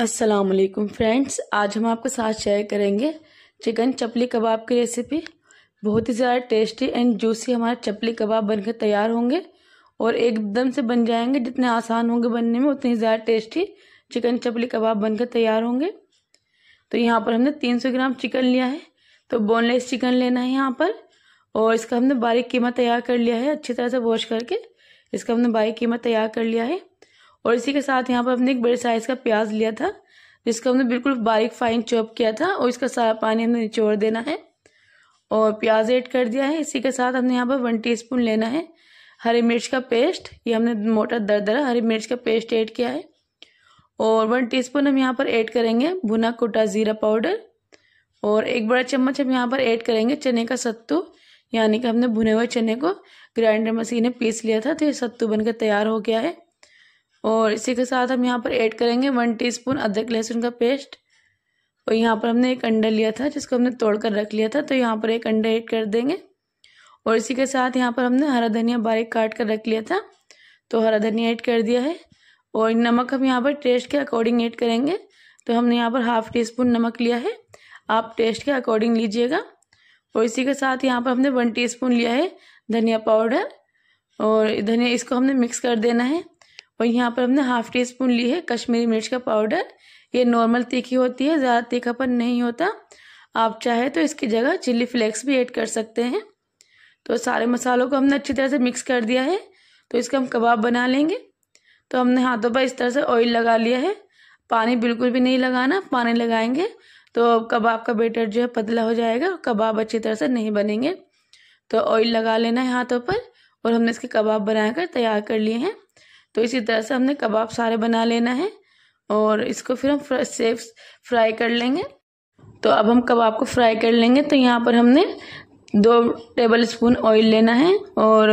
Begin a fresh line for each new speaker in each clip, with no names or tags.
अस्सलाम वालेकुम फ्रेंड्स आज हम आपके साथ शेयर करेंगे चिकन चपली कबाब की रेसिपी बहुत ही ज़्यादा टेस्टी एंड जूसी हमारे चपली कबाब बनकर तैयार होंगे और एकदम से बन जाएंगे जितने आसान होंगे बनने में उतने ज़्यादा टेस्टी चिकन चपली कबाब बनकर तैयार होंगे तो यहाँ पर हमने 300 ग्राम चिकन लिया है तो बोनलेस चिकन लेना है यहाँ पर और इसका हमने बारीक कीमा तैयार कर लिया है अच्छी तरह से वॉश करके इसका हमने बारीक कीमा तैयार कर लिया है और इसी के साथ यहाँ पर हमने एक बड़े साइज़ का प्याज लिया था जिसको हमने बिल्कुल बारीक फाइन चॉप किया था और इसका सारा पानी हमने निचोड़ देना है और प्याज ऐड कर दिया है इसी के साथ हमने यहाँ पर वन टीस्पून लेना है हरी मिर्च का पेस्ट ये हमने मोटा दर दरा हरी मिर्च का पेस्ट ऐड किया है और वन टीस्पून हम यहाँ पर ऐड करेंगे भुना कोटा ज़ीरा पाउडर और एक बड़ा चम्मच हम यहाँ पर ऐड करेंगे चने का सत्तू यानी कि हमने भुने हुए चने को ग्राइंडर मशीन में पीस लिया था तो ये सत्तू बनकर तैयार हो गया है और इसी के साथ हम यहाँ पर ऐड करेंगे वन टीस्पून अदरक लहसुन का पेस्ट और तो यहाँ पर हमने एक अंडा लिया था जिसको हमने तोड़ कर रख लिया था तो यहाँ पर एक अंडा ऐड कर देंगे और इसी के साथ यहाँ पर हमने हरा धनिया बारीक काट कर रख लिया था तो हरा धनिया ऐड कर दिया है और नमक हम यहाँ पर टेस्ट के अकॉर्डिंग ऐड करेंगे तो हमने यहाँ पर हाफ़ टी स्पून नमक लिया है आप टेस्ट के अकॉर्डिंग लीजिएगा और इसी के साथ यहाँ पर हमने वन स्पून लिया है धनिया पाउडर और धनिया इसको हमने मिक्स कर देना है और यहाँ पर हमने हाफ टी स्पून ली है कश्मीरी मिर्च का पाउडर ये नॉर्मल तीखी होती है ज़्यादा तीखापन नहीं होता आप चाहे तो इसकी जगह चिल्ली फ्लेक्स भी ऐड कर सकते हैं तो सारे मसालों को हमने अच्छी तरह से मिक्स कर दिया है तो इसका हम कबाब बना लेंगे तो हमने हाथों पर इस तरह से ऑयल लगा लिया है पानी बिल्कुल भी नहीं लगाना पानी लगाएंगे तो कबाब का बेटर जो है पतला हो जाएगा और कबाब अच्छी तरह से नहीं बनेंगे तो ऑयल लगा लेना है हाथों पर और हमने इसके कबाब बनाकर तैयार कर लिए हैं तो इसी तरह से हमने कबाब सारे बना लेना है और इसको फिर हम सेफ फ्राई कर लेंगे तो अब हम कबाब को फ्राई कर लेंगे तो यहाँ पर हमने दो टेबल स्पून ऑयल लेना है और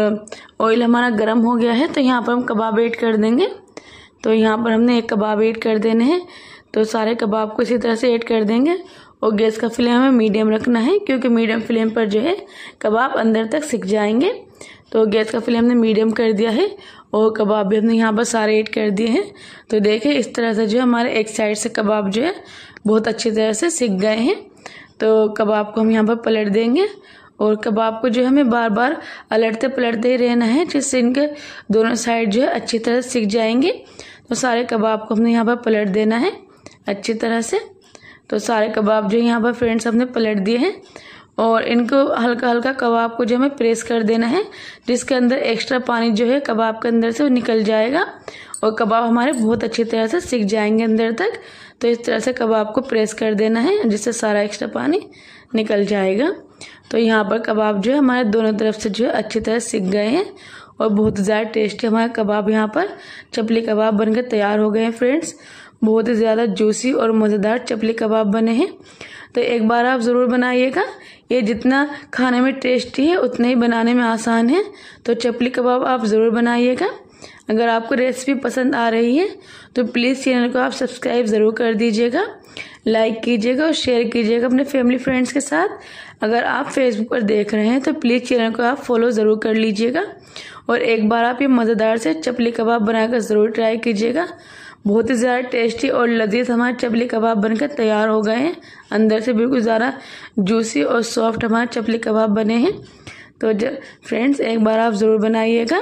ऑयल हमारा गर्म हो गया है तो यहाँ पर हम कबाब ऐड कर देंगे तो यहाँ पर हमने एक कबाब ऐड कर देने हैं तो सारे कबाब को इसी तरह से ऐड कर देंगे और गैस का फ्लेम हमें मीडियम रखना है क्योंकि मीडियम फ्लेम पर जो है कबाब अंदर तक सिक जाएंगे तो गैस का फ्लेम हमने मीडियम कर दिया है और कबाब भी हमने यहाँ पर सारे ऐड कर दिए हैं तो देखें इस तरह से जो है हमारे एक साइड से कबाब जो है बहुत अच्छी तरह से सीख गए हैं तो कबाब को हम यहाँ पर पलट देंगे और कबाब को जो है हमें बार बार पलटते पलटते ही रहना है जिससे इनके दोनों साइड जो है अच्छी तरह सीख जाएंगे तो सारे कबाब को हमने यहाँ पर पलट देना है अच्छी तरह से तो सारे कबाब जो है यहाँ पर फ्रेंड्स हमने पलट दिए हैं और इनको हल्का हल्का कबाब को जो हमें प्रेस कर देना है जिसके अंदर एक्स्ट्रा पानी जो है कबाब के अंदर से निकल जाएगा और कबाब हमारे बहुत अच्छी तरह से सिक जाएंगे अंदर तक तो इस तरह से कबाब को प्रेस कर देना है जिससे सारा एक्स्ट्रा पानी निकल जाएगा तो यहाँ पर कबाब जो है हमारे दोनों तरफ से जो है अच्छी तरह सिक गए हैं और बहुत ज़्यादा टेस्टी हमारा कबाब यहाँ पर चपली कबाब बनकर तैयार हो गए हैं फ्रेंड्स बहुत ही ज़्यादा जूसी और मज़ेदार चपली कबाब बने हैं तो एक बार आप ज़रूर बनाइएगा ये जितना खाने में टेस्टी है उतना ही बनाने में आसान है तो चपली कबाब आप ज़रूर बनाइएगा अगर आपको रेसिपी पसंद आ रही है तो प्लीज़ चैनल को आप सब्सक्राइब ज़रूर कर दीजिएगा लाइक कीजिएगा और शेयर कीजिएगा अपने फैमिली फ्रेंड्स के साथ अगर आप फेसबुक पर देख रहे हैं तो प्लीज़ चैनल को आप फॉलो ज़रूर कर लीजिएगा और एक बार आप ये मज़ेदार से चपली कबाब बनाकर ज़रूर ट्राई कीजिएगा बहुत ही ज़्यादा टेस्टी और लजीज हमारे चपली कबाब बनकर तैयार हो गए हैं अंदर से बिल्कुल ज़्यादा जूसी और सॉफ्ट हमारे चपली कबाब बने हैं तो जब फ्रेंड्स एक बार आप ज़रूर
बनाइएगा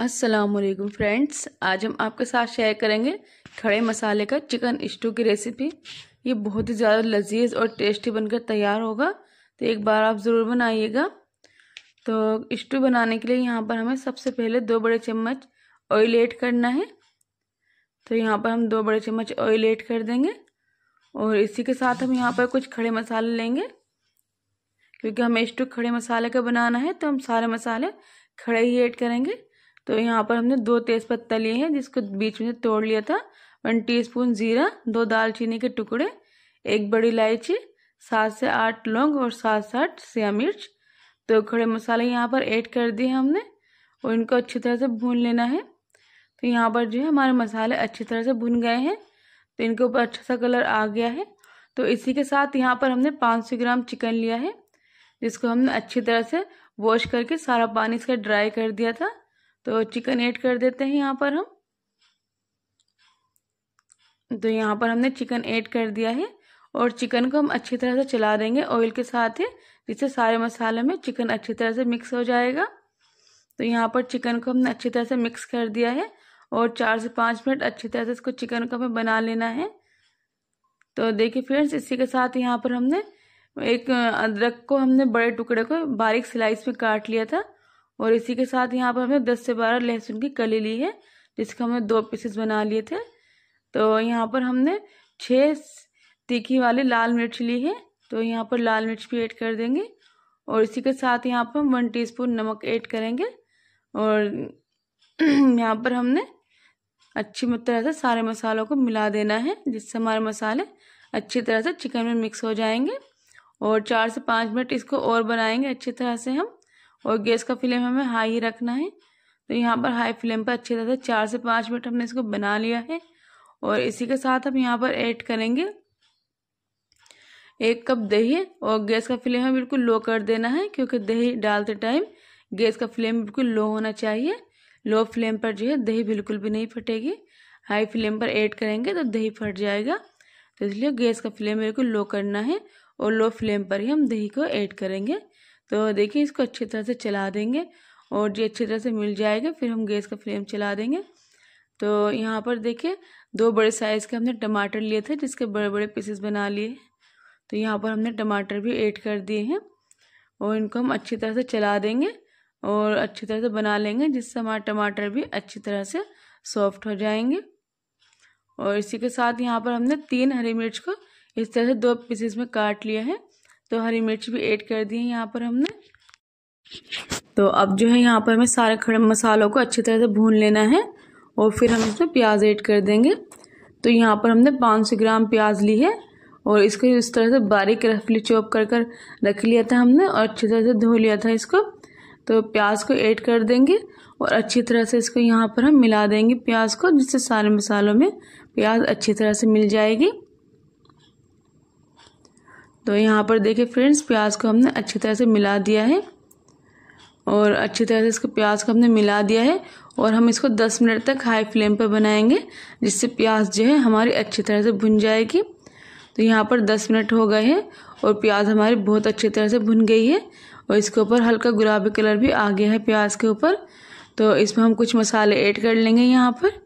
असलम फ्रेंड्स आज हम आपके साथ शेयर करेंगे खड़े मसाले का चिकन
स्टू की रेसिपी ये बहुत ही ज़्यादा लजीज और टेस्टी बनकर तैयार होगा तो एक बार आप ज़रूर बनाइएगा तो स्टू बनाने के लिए यहाँ पर हमें सबसे पहले दो बड़े चम्मच ऑयल ऐड करना है तो यहाँ पर हम दो बड़े चम्मच ऑयल ऐड कर देंगे और इसी के साथ हम यहाँ पर कुछ खड़े मसाले लेंगे क्योंकि हमें स्टू खड़े मसाले का बनाना है तो हम सारे मसाले खड़े ही ऐड करेंगे तो यहाँ पर हमने दो तेज़ पत्ता लिए हैं जिसको बीच में तोड़ लिया था वन टीस्पून जीरा दो दालचीनी के टुकड़े एक बड़ी इलायची सात से आठ लौंग और सात से आठ सिया मिर्च तो खड़े मसाले यहाँ पर ऐड कर दिए हमने और इनको अच्छी तरह से भून लेना है तो यहाँ पर जो है हमारे मसाले अच्छी तरह से भुन गए हैं तो इनके ऊपर अच्छा सा कलर आ गया है तो इसी के साथ यहाँ पर हमने 500 ग्राम चिकन लिया है जिसको हमने अच्छी तरह से वॉश करके सारा पानी इसका ड्राई कर दिया था तो चिकन ऐड कर देते हैं यहाँ पर हम तो यहाँ पर हमने चिकन ऐड कर दिया है और चिकन को हम अच्छी तरह से चला देंगे ऑयल के साथ ही जिससे सारे मसाले में चिकन अच्छी तरह से मिक्स हो जाएगा तो यहाँ पर चिकन को हमने अच्छी तरह से मिक्स कर दिया है और चार से पाँच मिनट अच्छी तरह से इसको चिकन को हमें बना लेना है तो देखिए फ्रेंड्स इसी के साथ यहाँ पर हमने एक अदरक को हमने बड़े टुकड़े को बारीक स्लाइस में काट लिया था और इसी के साथ यहाँ पर हमने दस से बारह लहसुन की कली ली है जिसके हमने दो पीसेस बना लिए थे तो यहाँ पर हमने छः तीखी वाली लाल मिर्च ली है तो यहाँ पर लाल मिर्च भी ऐड कर देंगे और इसी के साथ यहाँ पर हम वन स्पून नमक ऐड करेंगे और यहाँ पर हमने अच्छी तरह से सारे मसालों को मिला देना है जिससे हमारे मसाले अच्छी तरह से चिकन में मिक्स हो जाएंगे और चार से पाँच मिनट इसको और बनाएंगे अच्छी तरह से हम और गैस का फ्लेम हमें हाई ही रखना है तो यहाँ पर हाई फ्लेम पर अच्छी तरह से चार से पाँच मिनट हमने इसको बना लिया है और इसी के साथ हम यहाँ पर ऐड करेंगे एक कप दही और गैस का फ्लेम हमें बिल्कुल लो कर देना है क्योंकि दही डालते टाइम गैस का फ्लेम बिल्कुल लो होना चाहिए लो फ्लेम पर जो है दही बिल्कुल भी नहीं फटेगी हाई फ्लेम पर ऐड करेंगे तो दही फट जाएगा तो इसलिए गैस का फ्लेम बिल्कुल लो करना है और लो फ्लेम पर ही हम दही को ऐड करेंगे तो देखिए इसको अच्छी तरह से चला देंगे और जो अच्छी तरह से मिल जाएगा फिर हम गैस का फ्लेम चला देंगे तो यहाँ पर देखिए दो बड़े साइज़ के हमने टमाटर लिए थे जिसके बड़े बड़े पीसेस बना लिए तो यहाँ पर हमने टमाटर भी ऐड कर दिए हैं और इनको हम अच्छी तरह से चला देंगे और अच्छी तरह से बना लेंगे जिससे हमारे टमाटर भी अच्छी तरह से सॉफ्ट हो जाएंगे और इसी के साथ यहाँ पर हमने तीन हरी मिर्च को इस तरह से दो पीसेस में काट लिया है तो हरी मिर्च भी ऐड कर दी है यहाँ पर हमने तो अब जो है यहाँ पर हमें सारे खड़े मसालों को अच्छी तरह से भून लेना है और फिर हम इसमें प्याज ऐड कर देंगे तो यहाँ पर हमने 500 ग्राम प्याज ली है और इसको इस तरह से बारीक रफली चॉप कर कर रख लिया था हमने और अच्छी तरह से धो लिया था इसको तो प्याज को ऐड कर देंगे और अच्छी तरह से इसको यहाँ पर हम मिला देंगे प्याज को जिससे सारे मसालों में प्याज अच्छी तरह से मिल जाएगी तो यहाँ पर देखिए फ्रेंड्स प्याज को हमने अच्छी तरह से मिला दिया है और अच्छी तरह से इसको प्याज को हमने मिला दिया है और हम इसको 10 मिनट तक हाई फ्लेम पर बनाएंगे जिससे प्याज जो है हमारी अच्छी तरह से भुन जाएगी तो यहाँ पर 10 मिनट हो गए हैं और प्याज हमारी बहुत अच्छी तरह से भुन गई है और इसके ऊपर हल्का गुलाबी कलर भी आ गया है प्याज के ऊपर तो इसमें हम कुछ मसाले ऐड कर लेंगे यहाँ पर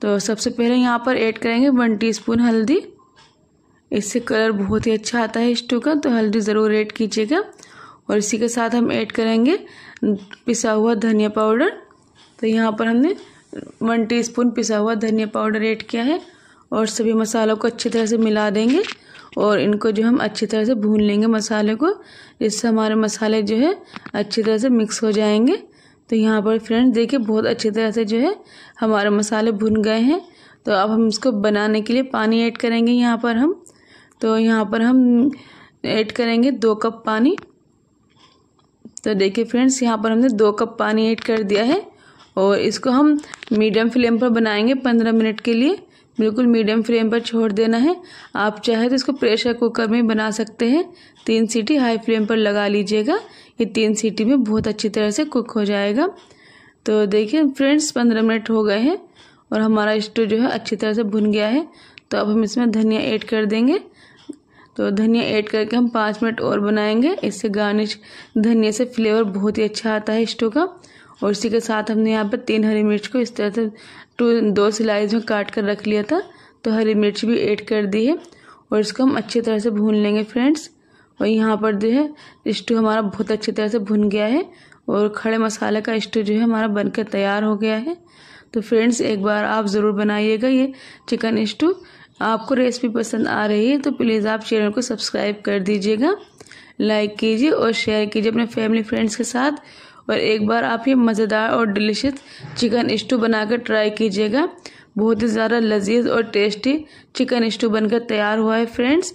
तो सबसे पहले यहाँ पर ऐड करेंगे वन टी हल्दी इससे कलर बहुत ही अच्छा आता है स्टू का तो हल्दी ज़रूर ऐड कीजिएगा और इसी के साथ हम ऐड करेंगे पिसा हुआ धनिया पाउडर तो यहाँ पर हमने वन टीस्पून पिसा हुआ धनिया पाउडर ऐड किया है और सभी मसालों को अच्छी तरह से मिला देंगे और इनको जो हम अच्छी तरह से भून लेंगे मसाले को जिससे हमारे मसाले जो है अच्छी तरह से मिक्स हो जाएंगे तो यहाँ पर फ्रेंड्स देखिए बहुत अच्छी तरह से जो है हमारे मसाले भुन गए हैं तो अब हम इसको बनाने के लिए पानी ऐड करेंगे यहाँ पर हम तो यहाँ पर हम ऐड करेंगे दो कप पानी तो देखिए फ्रेंड्स यहाँ पर हमने दो कप पानी ऐड कर दिया है और इसको हम मीडियम फ्लेम पर बनाएंगे पंद्रह मिनट के लिए बिल्कुल मीडियम फ्लेम पर छोड़ देना है आप चाहे तो इसको प्रेशर कुकर में बना सकते हैं तीन सीटी हाई फ्लेम पर लगा लीजिएगा ये तीन सीटी में बहुत अच्छी तरह से कुक हो जाएगा तो देखिए फ्रेंड्स पंद्रह मिनट हो गए हैं और हमारा स्टो जो है अच्छी तरह से भुन गया है तो अब हम इसमें धनिया ऐड कर देंगे तो धनिया ऐड करके हम पाँच मिनट और बनाएंगे इससे गार्निश धनिया से फ्लेवर बहुत ही अच्छा आता है स्टो का और इसी के साथ हमने यहाँ पर तीन हरी मिर्च को इस तरह से टू दो सिलाइज में काट कर रख लिया था तो हरी मिर्च भी ऐड कर दी है और इसको हम अच्छी तरह से भून लेंगे फ्रेंड्स और यहाँ पर जो है स्टू हमारा बहुत अच्छी तरह से भुन गया है और खड़े मसाले का स्टू जो है हमारा बनकर तैयार हो गया है तो फ्रेंड्स एक बार आप ज़रूर बनाइएगा ये चिकन स्टू आपको रेसिपी पसंद आ रही है तो प्लीज़ आप चैनल को सब्सक्राइब कर दीजिएगा लाइक कीजिए और शेयर कीजिए अपने फैमिली फ्रेंड्स के साथ और एक बार आप ये मज़ेदार और डिलीशियस चिकन स्टू बनाकर ट्राई कीजिएगा बहुत ही ज़्यादा लजीज और
टेस्टी चिकन स्टू बनकर तैयार हुआ है फ्रेंड्स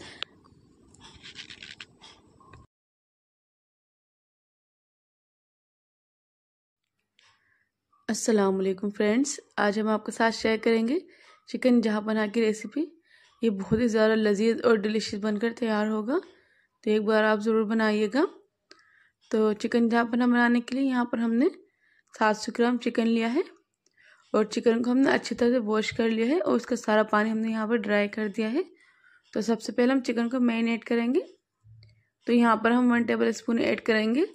असलकम फ्रेंड्स आज हम आपके साथ शेयर करेंगे चिकन
जहाँ बना की रेसिपी ये बहुत ही ज़्यादा लजीज और डिलीशियस बनकर तैयार होगा तो एक बार आप ज़रूर बनाइएगा तो चिकन जहाँ बना बनाने के लिए यहाँ पर हमने सात सौ ग्राम चिकन लिया है और चिकन को हमने अच्छी तरह से वॉश कर लिया है और उसका सारा पानी हमने यहाँ पर ड्राई कर दिया है तो सबसे पहले हम चिकन को मैरिनेट करेंगे तो यहाँ पर हम वन टेबल स्पून ऐड करेंगे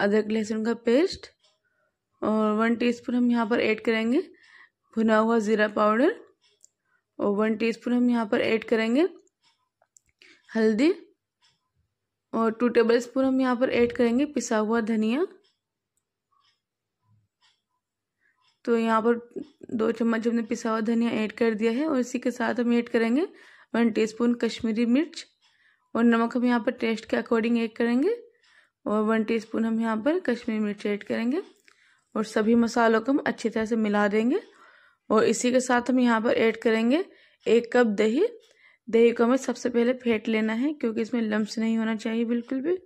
अदरक लहसुन का पेस्ट और वन स्पून हम यहाँ पर ऐड करेंगे भुना हुआ ज़ीरा पाउडर और वन टीस्पून हम यहाँ पर ऐड करेंगे हल्दी और टू टेबल स्पून हम यहाँ पर ऐड करेंगे पिसा हुआ धनिया तो यहाँ पर दो चम्मच हमने पिसा हुआ धनिया ऐड कर दिया है और इसी के साथ हम ऐड करेंगे वन टीस्पून कश्मीरी मिर्च और नमक हम यहाँ पर टेस्ट के अकॉर्डिंग ऐड करेंगे और वन टीस्पून हम यहाँ पर कश्मीरी मिर्च ऐड करेंगे और सभी मसालों को हम अच्छी तरह से मिला देंगे और इसी के साथ हम यहाँ पर ऐड करेंगे एक कप दही दही को हमें सबसे पहले फेंट लेना है क्योंकि इसमें लम्स नहीं होना चाहिए बिल्कुल भी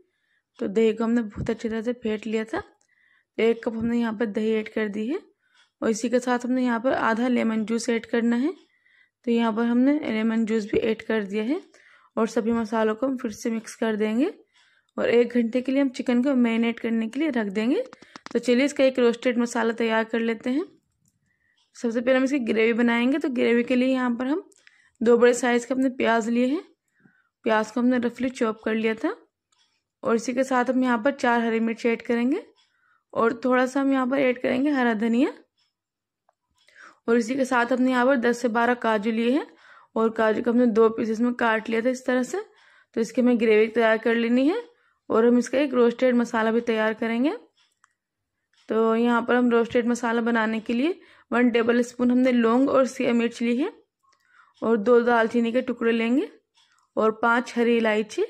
तो दही को हमने बहुत अच्छी तरह से फेंट लिया था एक कप हमने यहाँ पर दही ऐड कर दी है और इसी के साथ हमने यहाँ पर आधा लेमन जूस ऐड करना है तो यहाँ पर हमने लेमन जूस भी ऐड कर दिया है और सभी मसालों को हम फिर से मिक्स कर देंगे और एक घंटे के लिए हम चिकन को मैरिनेट करने के लिए रख देंगे तो चलिए इसका एक रोस्टेड मसाला तैयार कर लेते हैं सबसे पहले हम इसकी ग्रेवी बनाएंगे तो ग्रेवी के लिए यहाँ पर हम दो बड़े साइज़ के अपने प्याज लिए हैं प्याज को हमने रफली चॉप कर लिया था और इसी के साथ हम यहाँ पर चार हरी मिर्च ऐड करेंगे और थोड़ा सा हम यहाँ पर ऐड करेंगे हरा धनिया और इसी के साथ हमने यहाँ पर दस से बारह काजू लिए हैं और काजू को हमने दो पीसेस में काट लिया था इस तरह से तो इसकी हमें ग्रेवी तैयार कर लेनी है और हम इसका एक रोस्टेड मसाला भी तैयार करेंगे तो यहाँ पर हम रोस्टेड मसाला बनाने के लिए वन टेबल स्पून हमने लौंग और सिया मिर्च ली है और दो दालचीनी के टुकड़े लेंगे और पांच हरी इलायची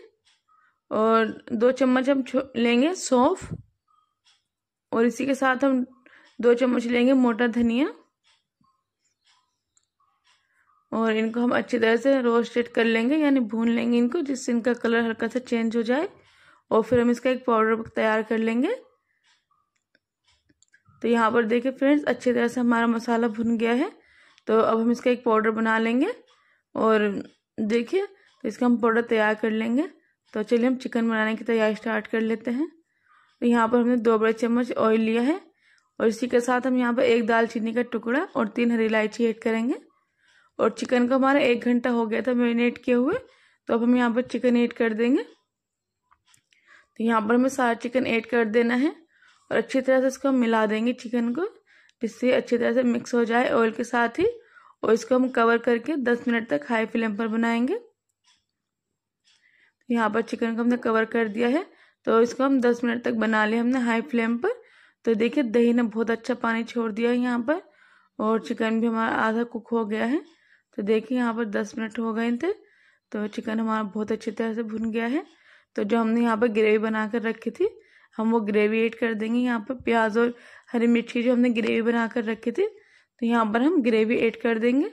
और दो चम्मच हम लेंगे सौंफ और इसी के साथ हम दो चम्मच लेंगे मोटा धनिया और इनको हम अच्छी तरह से रोस्टेड कर लेंगे यानी भून लेंगे इनको जिससे इनका कलर हल्का सा चेंज हो जाए और फिर हम इसका एक पाउडर तैयार कर लेंगे तो यहाँ पर देखिए फ्रेंड्स अच्छी तरह से हमारा मसाला भुन गया है तो अब हम इसका एक पाउडर बना लेंगे और देखिए तो इसका हम पाउडर तैयार कर लेंगे तो चलिए हम चिकन बनाने की तैयारी स्टार्ट कर लेते हैं तो यहाँ पर हमने दो बड़े चम्मच ऑयल लिया है और इसी के साथ हम यहाँ पर एक दालचीनी का टुकड़ा और तीन हरी इलायची ऐड करेंगे और चिकन का हमारा एक घंटा हो गया था मैरिनेट किए हुए तो अब हम यहाँ पर चिकन ऐड कर देंगे तो यहाँ पर हमें सारा चिकन ऐड कर देना है और अच्छी तरह से इसको हम मिला देंगे चिकन को जिससे अच्छी तरह से मिक्स हो जाए ऑयल के साथ ही और इसको हम कवर करके 10 मिनट तक हाई फ्लेम पर बनाएंगे यहाँ पर चिकन को हमने कवर कर दिया है तो इसको हम 10 मिनट तक बना लिया हमने हाई फ्लेम पर तो देखिए दही ने बहुत अच्छा पानी छोड़ दिया है यहाँ पर और चिकन भी हमारा आधा कुक हो गया है तो देखिए यहाँ पर दस मिनट हो गए थे तो चिकन हमारा बहुत अच्छी तरह से भुन गया है तो जो हमने यहाँ पर ग्रेवी बना कर रखी थी हम वो ग्रेवी ऐड कर देंगे यहाँ पर प्याज और हरी मिर्च की जो हमने ग्रेवी बना कर रखे थे तो यहाँ पर हम ग्रेवी ऐड कर देंगे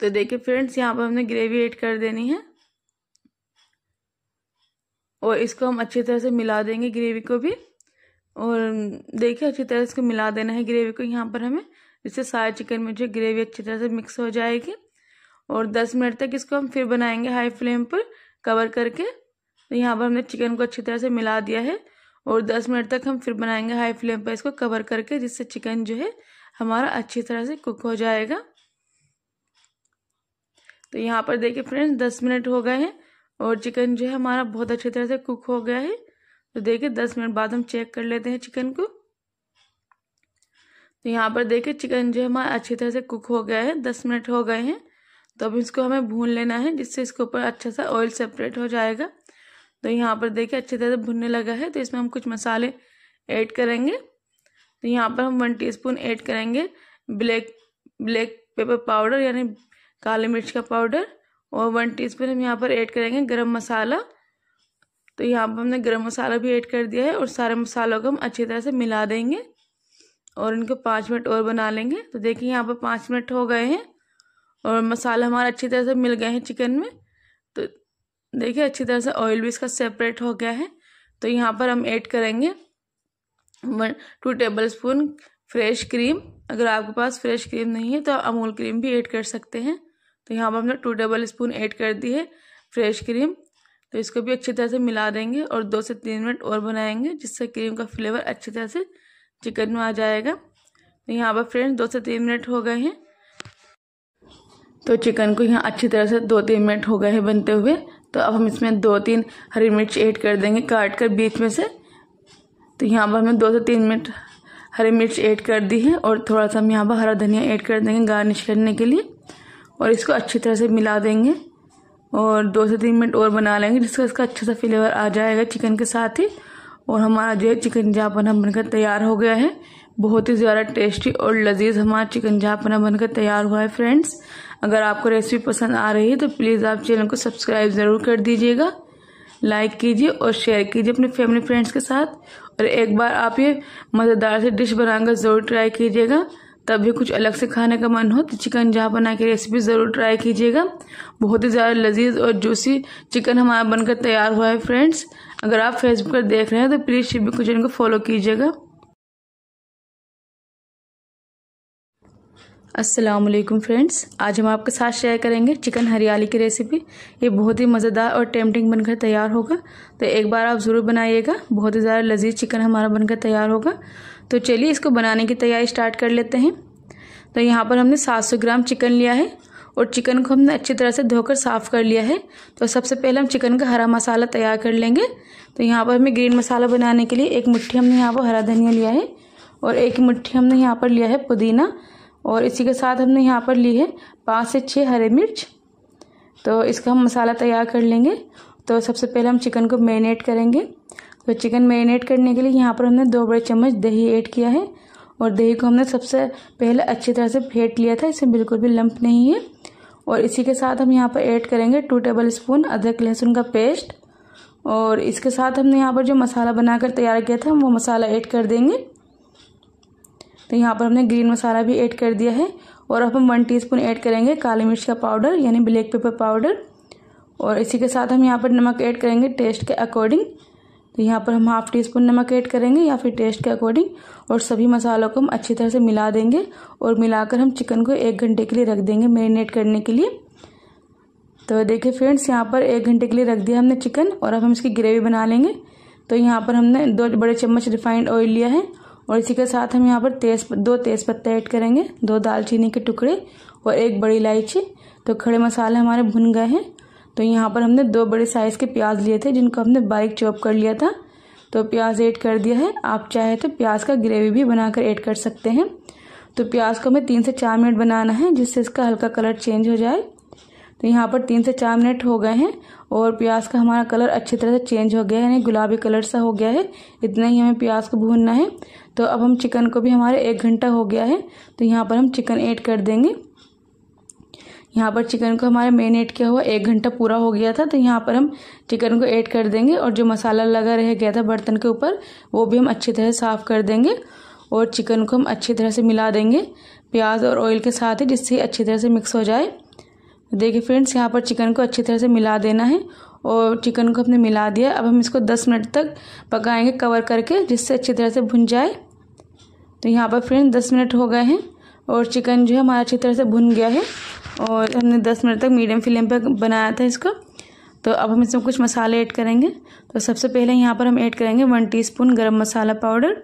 तो देखिए फ्रेंड्स यहाँ पर हमने ग्रेवी ऐड कर देनी है और इसको हम अच्छी तरह से मिला देंगे ग्रेवी को भी और देखिए अच्छी तरह इसको मिला देना है ग्रेवी को यहाँ पर हमें इससे सारे चिकन में जो ग्रेवी अच्छी तरह से मिक्स हो जाएगी और 10 मिनट तक इसको हम फिर बनाएंगे हाई फ्लेम पर कवर करके तो यहाँ पर हमने चिकन को अच्छी तरह से मिला दिया है और 10 मिनट तक हम फिर बनाएंगे हाई फ्लेम पर इसको कवर करके जिससे चिकन जो है हमारा अच्छी तरह से कुक हो जाएगा तो यहाँ पर देखिए फ्रेंड्स दस मिनट हो गए हैं और चिकन जो है हमारा बहुत अच्छी तरह से कुक हो गया है तो देखिए दस मिनट बाद हम चेक कर लेते हैं चिकन को तो यहाँ पर देखिए चिकन जो है हमारा अच्छी तरह से कुक हो गया है दस मिनट हो गए हैं तो अब इसको हमें भून लेना है जिससे इसके ऊपर अच्छा सा ऑयल सेपरेट हो जाएगा तो यहाँ पर देखिए अच्छी तरह से भुनने लगा है तो इसमें हम कुछ मसाले ऐड करेंगे तो यहाँ पर हम वन टीस्पून ऐड करेंगे ब्लैक ब्लैक पेपर पाउडर यानी काली मिर्च का पाउडर और वन टीस्पून हम यहाँ पर ऐड करेंगे गरम मसाला तो यहाँ पर हमने गरम मसाला भी ऐड कर दिया है और सारे मसालों को हम अच्छी तरह से मिला देंगे और इनको पाँच मिनट और बना लेंगे तो देखिए यहाँ पर पाँच मिनट हो गए हैं और मसाला हमारा अच्छी तरह से मिल गए हैं चिकन में तो देखिए अच्छी तरह से ऑयल भी इसका सेपरेट हो गया है तो यहाँ पर हम ऐड करेंगे one two tablespoon fresh cream अगर आपके पास फ्रेश क्रीम नहीं है तो आप अमूल क्रीम भी ऐड कर सकते हैं तो यहाँ पर हमने टू टेबल स्पून ऐड कर दी है फ्रेश क्रीम तो इसको भी अच्छी तरह से मिला देंगे और दो से तीन मिनट और बनाएंगे जिससे क्रीम का फ्लेवर अच्छी तरह से चिकन में आ जाएगा तो यहाँ पर फ्रेंड्स दो से तीन मिनट हो गए हैं तो चिकन को यहाँ अच्छी तरह से दो तीन मिनट हो गए हैं बनते हुए तो अब हम इसमें दो तीन हरी मिर्च ऐड कर देंगे काट कर बीच में से तो यहाँ पर हमें दो से तीन मिनट हरी मिर्च ऐड कर दी है और थोड़ा सा हम यहाँ पर हरा धनिया ऐड कर देंगे गार्निश करने के लिए और इसको अच्छी तरह से मिला देंगे और दो से तीन मिनट और बना लेंगे जिसका इसका अच्छा सा फ्लेवर आ जाएगा चिकन के साथ ही और हमारा जो है चिकन जापन हम बनकर तैयार हो गया है बहुत ही ज़्यादा टेस्टी और लजीज हमारा चिकन जापना बनकर तैयार हुआ है फ्रेंड्स अगर आपको रेसिपी पसंद आ रही है तो प्लीज़ आप चैनल को सब्सक्राइब ज़रूर कर दीजिएगा लाइक कीजिए और शेयर कीजिए अपने फैमिली फ्रेंड्स के साथ और एक बार आप ये मज़ेदार से डिश बनाकर ज़रूर ट्राई कीजिएगा तब भी कुछ अलग से खाने का मन हो तो चिकन जहाँ बना की रेसिपी ज़रूर ट्राई कीजिएगा बहुत ही ज़्यादा लजीज
और जूसी चिकन हमारा बनकर तैयार हुआ है फ्रेंड्स अगर आप फेसबुक पर देख रहे हैं तो प्लीज़ शिबी किचन को फॉलो कीजिएगा अस्सलाम वालेकुम फ्रेंड्स आज हम आपके साथ शेयर करेंगे चिकन हरियाली की रेसिपी
ये बहुत ही मज़ेदार और टेम्पटिंग बनकर तैयार होगा तो एक बार आप ज़रूर बनाइएगा बहुत ही ज़्यादा लजीज चिकन हमारा बनकर तैयार होगा तो चलिए इसको बनाने की तैयारी स्टार्ट कर लेते हैं तो यहाँ पर हमने 700 ग्राम चिकन लिया है और चिकन को हमने अच्छी तरह से धोकर साफ़ कर लिया है तो सबसे पहले हम चिकन का हरा मसाला तैयार कर लेंगे तो यहाँ पर हमें ग्रीन मसाला बनाने के लिए एक मुट्ठी हमने यहाँ पर हरा धनिया लिया है और एक मुट्ठी हमने यहाँ पर लिया है पुदीना और इसी के साथ हमने यहाँ पर ली है पाँच से छः हरे मिर्च तो इसका हम मसाला तैयार कर लेंगे तो सबसे पहले हम चिकन को मैरिनेट करेंगे तो चिकन मैरिनेट करने के लिए यहाँ पर हमने दो बड़े चम्मच दही ऐड किया है और दही को हमने सबसे पहले अच्छी तरह से फेंट लिया था इसमें बिल्कुल भी लंप नहीं है और इसी के साथ हम यहाँ पर ऐड करेंगे टू टेबल स्पून अदरक लहसुन का पेस्ट और इसके साथ हमने यहाँ पर जो मसाला बनाकर तैयार किया था वो मसाला ऐड कर देंगे तो यहाँ पर हमने ग्रीन मसाला भी ऐड कर दिया है और अब हम वन टीस्पून ऐड करेंगे काली मिर्च का पाउडर यानी ब्लैक पेपर पाउडर और इसी के साथ हम यहाँ पर नमक ऐड करेंगे टेस्ट के अकॉर्डिंग तो यहाँ पर हम हाफ़ टी स्पून नमक ऐड करेंगे या फिर टेस्ट के अकॉर्डिंग और सभी मसालों को हम अच्छी तरह से मिला देंगे और मिलाकर हम चिकन को एक घंटे के लिए रख देंगे मेरीनेट करने के लिए तो देखिए फ्रेंड्स यहाँ पर एक घंटे के लिए रख दिया हमने चिकन और अब हम इसकी ग्रेवी बना लेंगे तो यहाँ पर हमने दो बड़े चम्मच रिफाइंड ऑयल लिया है और इसी के साथ हम यहाँ पर तेज दो तेज़ पत्ते ऐड करेंगे दो दालचीनी के टुकड़े और एक बड़ी इलायची तो खड़े मसाले हमारे भुन गए हैं तो यहाँ पर हमने दो बड़े साइज़ के प्याज लिए थे जिनको हमने बारीक चॉप कर लिया था तो प्याज ऐड कर दिया है आप चाहे तो प्याज का ग्रेवी भी बनाकर ऐड कर सकते हैं तो प्याज को हमें तीन से चार मिनट बनाना है जिससे इसका हल्का कलर चेंज हो जाए तो यहाँ पर तीन से चार मिनट हो गए हैं और प्याज का हमारा कलर अच्छी तरह से चेंज हो गया है यानी गुलाबी कलर सा हो गया है इतना ही हमें प्याज को भूनना है तो अब हम चिकन को भी हमारे एक घंटा हो गया है तो यहाँ पर हम चिकन ऐड कर देंगे यहाँ पर चिकन को हमारे मैरिनेट किया हुआ एक घंटा पूरा हो गया था तो यहाँ पर हम चिकन को ऐड कर देंगे और जो मसाला लगा रह गया था बर्तन के ऊपर वो भी हम अच्छी तरह साफ़ कर देंगे और चिकन को हम अच्छी तरह से मिला देंगे प्याज और ऑयल के साथ ही जिससे अच्छी तरह से मिक्स हो जाए देखिए फ्रेंड्स यहाँ पर चिकन को अच्छी तरह से मिला देना है और चिकन को हमने मिला दिया अब हम इसको 10 मिनट तक पकाएंगे कवर करके जिससे अच्छी तरह से भुन जाए तो यहाँ पर फ्रेंड्स 10 मिनट हो गए हैं और चिकन जो है हमारा अच्छी तरह से भुन गया है और हमने 10 मिनट तक मीडियम फ्लेम पर बनाया था इसको तो अब हम इसमें कुछ मसाले ऐड करेंगे तो सबसे पहले यहाँ पर हम ऐड करेंगे वन टीस्पून गरम मसाला पाउडर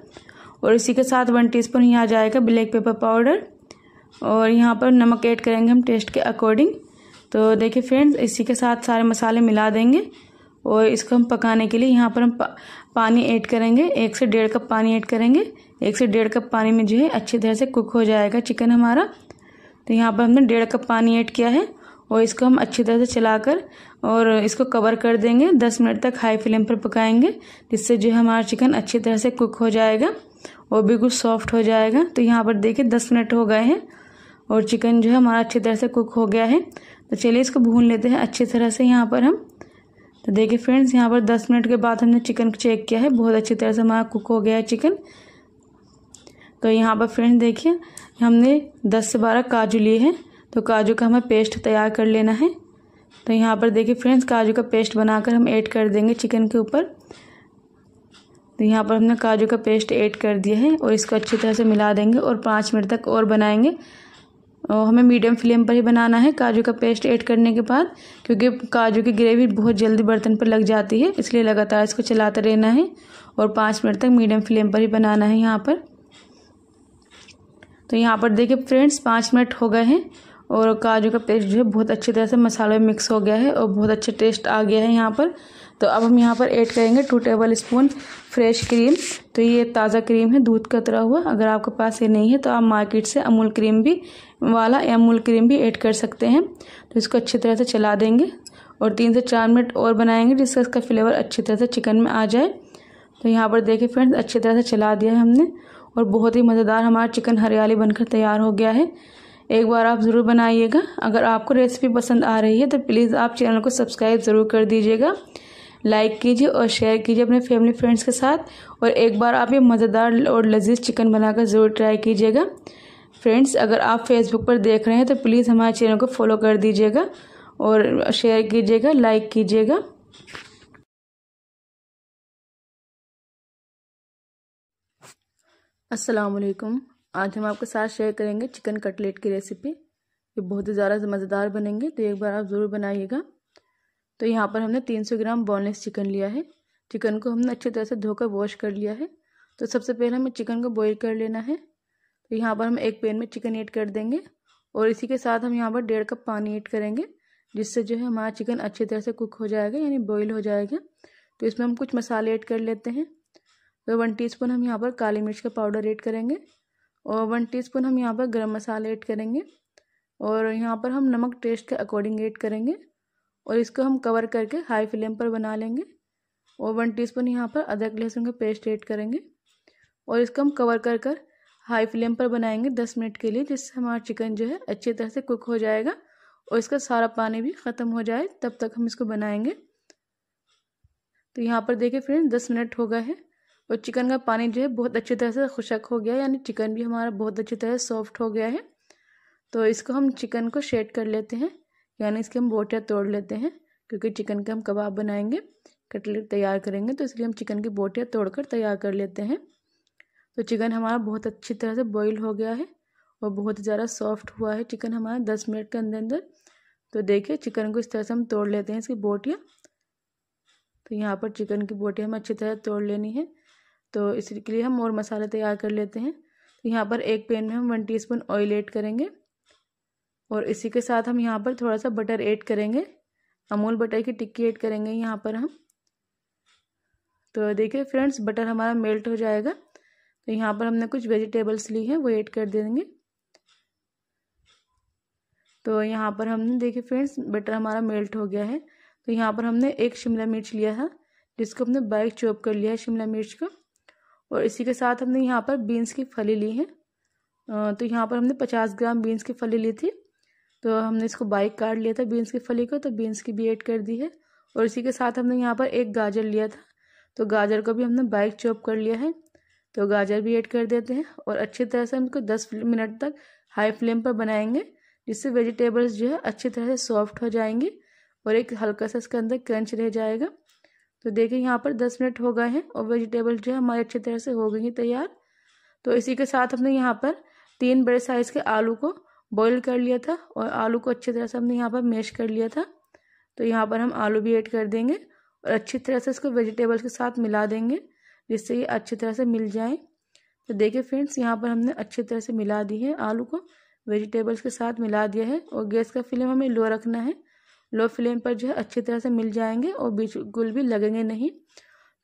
और इसी के साथ वन टीस्पून यहाँ जाएगा ब्लैक पेपर पाउडर और यहाँ पर नमक ऐड करेंगे हम टेस्ट के अकॉर्डिंग तो देखिए फ्रेंड्स इसी के साथ सारे मसाले मिला देंगे और इसको हम पकाने के लिए यहाँ पर हम पा, पानी ऐड करेंगे एक से डेढ़ कप पानी ऐड करेंगे एक से डेढ़ कप पानी में जो है अच्छी तरह से कुक हो जाएगा चिकन हमारा तो यहाँ पर हमने डेढ़ कप पानी ऐड किया है और इसको हम अच्छी तरह से चलाकर और इसको कवर कर देंगे दस मिनट तक हाई फ्लेम पर पकाएंगे जिससे जो है हमारा चिकन अच्छी तरह से कुक हो जाएगा और बिल्कुल सॉफ्ट हो जाएगा तो यहाँ पर देखिए दस मिनट हो गए हैं और चिकन जो है हमारा अच्छी तरह से कुक हो गया है तो चलिए इसको भून लेते हैं अच्छी तरह से यहाँ पर हम तो देखिए फ्रेंड्स यहाँ पर दस मिनट के बाद हमने चिकन चेक किया है बहुत अच्छी तरह से हमारा कुक हो गया है चिकन तो यहाँ पर फ्रेंड्स देखिए हमने दस से बारह काजू लिए हैं तो काजू का हमें पेस्ट तैयार कर लेना है तो यहाँ पर देखिए फ्रेंड्स काजू का पेस्ट बनाकर हम ऐड कर देंगे चिकन के ऊपर तो यहाँ पर हमने काजू का पेस्ट ऐड कर दिया है और इसको अच्छी तरह से मिला देंगे और पाँच मिनट तक और बनाएंगे और हमें मीडियम फ्लेम पर ही बनाना है काजू का पेस्ट ऐड करने के बाद क्योंकि काजू की ग्रेवी बहुत जल्दी बर्तन पर लग जाती है इसलिए लगातार इसको चलाते रहना है और पाँच मिनट तक मीडियम फ्लेम पर ही बनाना है यहाँ पर तो यहाँ पर देखिए फ्रेंड्स पाँच मिनट हो गए हैं और काजू का पेस्ट जो है बहुत अच्छी तरह से मसाले में मिक्स हो गया है और बहुत अच्छा टेस्ट आ गया है यहाँ पर तो अब हम यहाँ पर ऐड करेंगे two tablespoon fresh cream तो ये ताज़ा क्रीम है दूध का कतरा हुआ अगर आपके पास ये नहीं है तो आप मार्केट से अमूल क्रीम भी वाला या अमूल क्रीम भी ऐड कर सकते हैं तो इसको अच्छी तरह से चला देंगे और तीन से चार मिनट और बनाएंगे जिससे इसका फ्लेवर अच्छी तरह से चिकन में आ जाए तो यहाँ पर देखें फ्रेंड्स अच्छी तरह से चला दिया है हमने और बहुत ही मज़ेदार हमारा चिकन हरियाली बनकर तैयार हो गया है एक बार आप ज़रूर बनाइएगा अगर आपको रेसिपी पसंद आ रही है तो प्लीज़ आप चैनल को सब्सक्राइब ज़रूर कर दीजिएगा लाइक कीजिए और शेयर कीजिए अपने फैमिली फ्रेंड्स के साथ और एक बार आप ये मज़ेदार और लजीज चिकन बनाकर ज़रूर ट्राई कीजिएगा फ्रेंड्स अगर आप
फेसबुक पर देख रहे हैं तो प्लीज़ हमारे चैनल को फॉलो कर दीजिएगा और शेयर कीजिएगा लाइक कीजिएगा असलकम आज हम आपके साथ शेयर करेंगे चिकन
कटलेट की रेसिपी ये बहुत ही ज़्यादा मज़ेदार बनेंगे तो एक बार आप ज़रूर बनाइएगा तो यहाँ पर हमने 300 ग्राम बोनलेस चिकन लिया है चिकन को हमने अच्छी तरह से धोकर वॉश कर लिया है तो सबसे पहले हमें चिकन को बॉईल कर लेना है तो यहाँ पर हम एक पैन में चिकन ऐड कर देंगे और इसी के साथ हम यहाँ पर डेढ़ कप पानी ऐड करेंगे जिससे जो है हमारा चिकन अच्छी तरह से कुक हो जाएगा यानी बॉयल हो जाएगा तो इसमें हम कुछ मसाले ऐड कर लेते हैं तो वन टी हम यहाँ पर काली मिर्च का पाउडर ऐड करेंगे और वन टी हम यहाँ पर गर्म मसाला ऐड करेंगे और यहाँ पर हम नमक टेस्ट के अकॉर्डिंग ऐड करेंगे और इसको हम कवर करके हाई फ्लेम पर बना लेंगे और वन टीस्पून यहाँ पर अदरक लहसुन का पेस्ट ऐड करेंगे और इसको हम कवर कर कर हाई फ्लेम पर बनाएंगे दस मिनट के लिए जिससे हमारा चिकन जो है अच्छी तरह से कुक हो जाएगा और इसका सारा पानी भी ख़त्म हो जाए तब तक हम इसको बनाएंगे तो यहाँ पर देखिए फ्रेंड्स दस मिनट हो गए हैं और चिकन का पानी जो है बहुत अच्छी तरह से खुशक हो गया यानी चिकन भी हमारा बहुत अच्छी तरह सॉफ्ट हो गया है तो इसको हम चिकन को शेड कर लेते हैं यानी इसके हम बोटियाँ तोड़ लेते हैं क्योंकि चिकन के हम कबाब बनाएंगे कटलेट तैयार करेंगे तो इसलिए हम चिकन की बोटियाँ तोड़ कर तैयार कर लेते हैं तो चिकन हमारा बहुत अच्छी तरह से बॉईल हो गया है और बहुत ज़्यादा सॉफ्ट हुआ है चिकन हमारा दस मिनट के अंदर अंदर तो देखिए चिकन को इस तरह से हम तोड़ लेते हैं इसकी बोटियाँ तो यहाँ पर चिकन की बोटियाँ हमें अच्छी तरह तोड़ लेनी है तो इसके लिए हम और मसाले तैयार कर लेते हैं तो यहाँ पर एक पैन में हम वन टी ऑयल एड करेंगे और इसी के साथ हम यहाँ पर थोड़ा सा बटर ऐड करेंगे अमूल बटर की टिक्की ऐड करेंगे यहाँ पर हम तो देखिए फ्रेंड्स बटर हमारा मेल्ट हो जाएगा तो यहाँ पर हमने कुछ वेजिटेबल्स ली हैं वो ऐड कर देंगे तो यहाँ पर हमने देखिए फ्रेंड्स बटर हमारा मेल्ट हो गया है तो यहाँ पर हमने एक शिमला मिर्च लिया था जिसको हमने बाइक चॉप कर लिया है शिमला मिर्च का और इसी के साथ हमने यहाँ पर बीन्स की फली ली है तो यहाँ पर हमने पचास ग्राम बीन्स की फली ली थी तो हमने इसको बाइक काट लिया था बीन्स की फली को तो बीन्स की भी ऐड कर दी है और इसी के साथ हमने यहाँ पर एक गाजर लिया था तो गाजर को भी हमने बाइक चॉप कर लिया है तो गाजर भी ऐड कर देते हैं और अच्छी तरह से हम इसको दस मिनट तक हाई फ्लेम पर बनाएंगे जिससे वेजिटेबल्स जो है अच्छी तरह से सॉफ्ट हो जाएंगे और एक हल्का सा इसके अंदर क्रंच रह जाएगा तो देखिए यहाँ पर दस मिनट हो गए हैं और वेजिटेबल जो है हमारे अच्छी तरह से हो गई तैयार तो इसी के साथ हमने यहाँ पर तीन बड़े साइज़ के आलू को बॉईल कर लिया था और आलू को अच्छी तरह से हमने यहाँ पर मैश कर लिया था तो यहाँ पर हम आलू भी ऐड कर देंगे और अच्छी तरह से इसको वेजिटेबल्स के साथ मिला देंगे जिससे ये अच्छी तरह से मिल जाए तो देखिए फ्रेंड्स यहाँ पर हमने अच्छी तरह से मिला दी है आलू को वेजिटेबल्स के साथ मिला दिया है और गैस का फ्लेम हमें लो रखना है लो फ्लेम पर जो है अच्छी तरह से मिल जाएंगे और बिल्कुल भी लगेंगे नहीं